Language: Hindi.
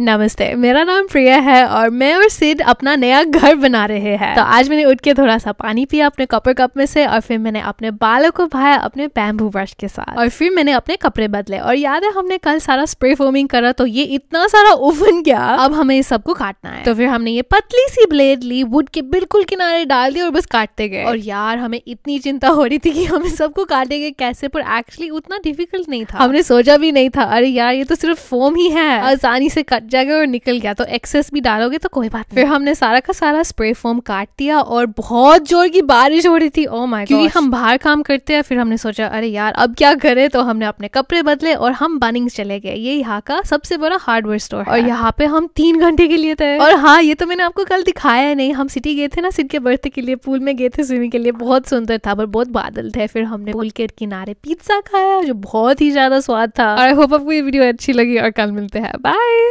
नमस्ते मेरा नाम प्रिया है और मैं और सिद अपना नया घर बना रहे हैं तो आज मैंने उठ के थोड़ा सा पानी पिया अपने कपड़े कप में से और फिर मैंने अपने बालों को भाया अपने बैम्बू ब्रश के साथ और फिर मैंने अपने कपड़े बदले और याद है हमने कल सारा स्प्रे फोमिंग करा तो ये इतना सारा ओवन गया अब हमें इस सबको काटना है तो फिर हमने ये पतली सी ब्लेड ली वुड के बिल्कुल किनारे डाल दी और बस काटते गए और यार हमें इतनी चिंता हो रही थी कि हमें सबको काटेंगे कैसे पर एक्चुअली उतना डिफिकल्ट नहीं था हमने सोचा भी नहीं था अरे यार ये तो सिर्फ फोम ही है आसानी से कट जाएगा और निकल गया तो एक्सेस भी डालोगे तो कोई बात नहीं फिर हमने सारा का सारा स्प्रे फॉर्म काट दिया और बहुत जोर की बारिश हो रही थी ओ oh माय क्योंकि हम बाहर काम करते हैं फिर हमने सोचा अरे यार अब क्या करे तो हमने अपने कपड़े बदले और हम बनिंग चले गए ये यहाँ का सबसे बड़ा हार्डवेयर स्टोर और यहाँ पे हम तीन घंटे के लिए थे और हाँ ये तो मैंने आपको कल दिखाया नहीं हम सिटी गए थे ना सिटी के बर्थडे के लिए पूल में गए थे स्विमिंग के लिए बहुत सुंदर था पर बहुत बादल थे फिर हमने पूल के किनारे पिज्जा खाया जो बहुत ही ज्यादा स्वाद था आई होप आपको ये वीडियो अच्छी लगी और कल मिलते हैं बाय